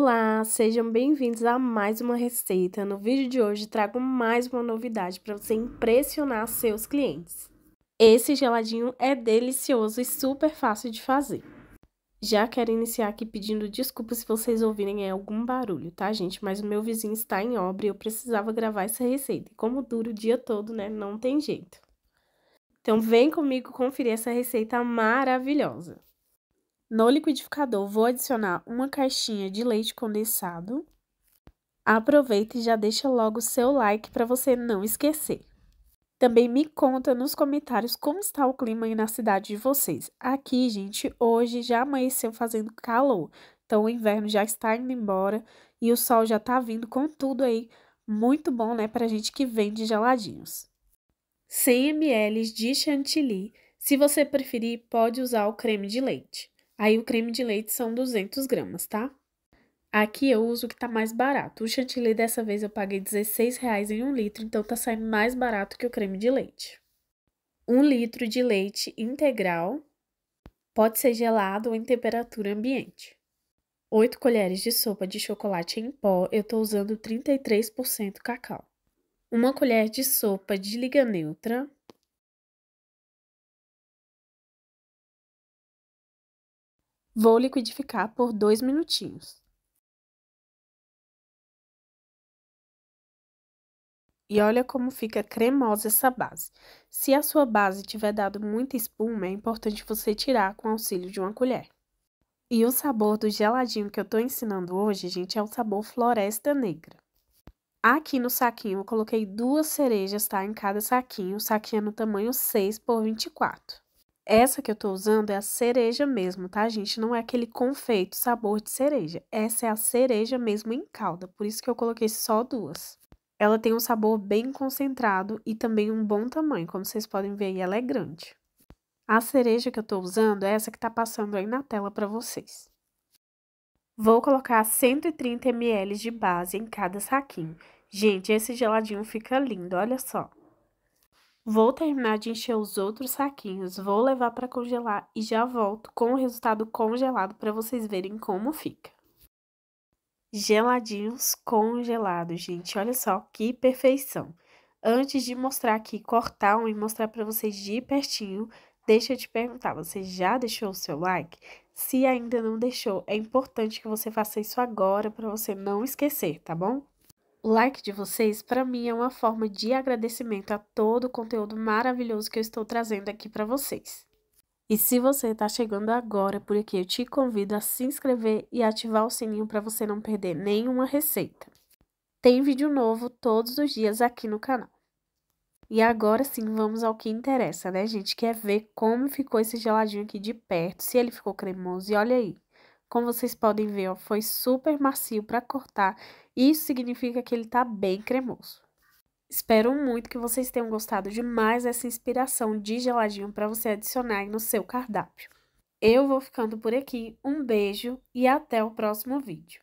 Olá, sejam bem-vindos a mais uma receita. No vídeo de hoje trago mais uma novidade para você impressionar seus clientes. Esse geladinho é delicioso e super fácil de fazer. Já quero iniciar aqui pedindo desculpa se vocês ouvirem algum barulho, tá, gente? Mas o meu vizinho está em obra e eu precisava gravar essa receita. E como dura o dia todo, né, não tem jeito. Então vem comigo conferir essa receita maravilhosa. No liquidificador, vou adicionar uma caixinha de leite condensado. Aproveita e já deixa logo o seu like para você não esquecer. Também me conta nos comentários como está o clima aí na cidade de vocês. Aqui, gente, hoje já amanheceu fazendo calor, então o inverno já está indo embora e o sol já está vindo com tudo aí. Muito bom, né, para gente que vende geladinhos. 100 ml de chantilly. Se você preferir, pode usar o creme de leite. Aí o creme de leite são 200 gramas, tá? Aqui eu uso o que tá mais barato. O chantilly dessa vez eu paguei R$16,00 em um litro, então tá saindo mais barato que o creme de leite. Um litro de leite integral pode ser gelado ou em temperatura ambiente. 8 colheres de sopa de chocolate em pó, eu tô usando 33% cacau. Uma colher de sopa de liga neutra, Vou liquidificar por dois minutinhos. E olha como fica cremosa essa base. Se a sua base tiver dado muita espuma, é importante você tirar com o auxílio de uma colher. E o sabor do geladinho que eu tô ensinando hoje, gente, é o sabor floresta negra. Aqui no saquinho eu coloquei duas cerejas, tá? Em cada saquinho. O saquinho é no tamanho 6 por 24. Essa que eu tô usando é a cereja mesmo, tá, gente? Não é aquele confeito, sabor de cereja. Essa é a cereja mesmo em calda, por isso que eu coloquei só duas. Ela tem um sabor bem concentrado e também um bom tamanho, como vocês podem ver aí, ela é grande. A cereja que eu tô usando é essa que tá passando aí na tela para vocês. Vou colocar 130 ml de base em cada saquinho. Gente, esse geladinho fica lindo, olha só. Vou terminar de encher os outros saquinhos, vou levar para congelar e já volto com o resultado congelado para vocês verem como fica. Geladinhos congelados, gente, olha só que perfeição. Antes de mostrar aqui, cortar um e mostrar para vocês de pertinho, deixa eu te perguntar, você já deixou o seu like? Se ainda não deixou, é importante que você faça isso agora para você não esquecer, tá bom? O like de vocês, para mim, é uma forma de agradecimento a todo o conteúdo maravilhoso que eu estou trazendo aqui para vocês. E se você está chegando agora por aqui, eu te convido a se inscrever e ativar o sininho para você não perder nenhuma receita. Tem vídeo novo todos os dias aqui no canal. E agora sim, vamos ao que interessa, né, gente? Quer é ver como ficou esse geladinho aqui de perto, se ele ficou cremoso. E olha aí, como vocês podem ver, ó, foi super macio para cortar isso significa que ele está bem cremoso. Espero muito que vocês tenham gostado de mais dessa inspiração de geladinho para você adicionar no seu cardápio. Eu vou ficando por aqui, um beijo e até o próximo vídeo.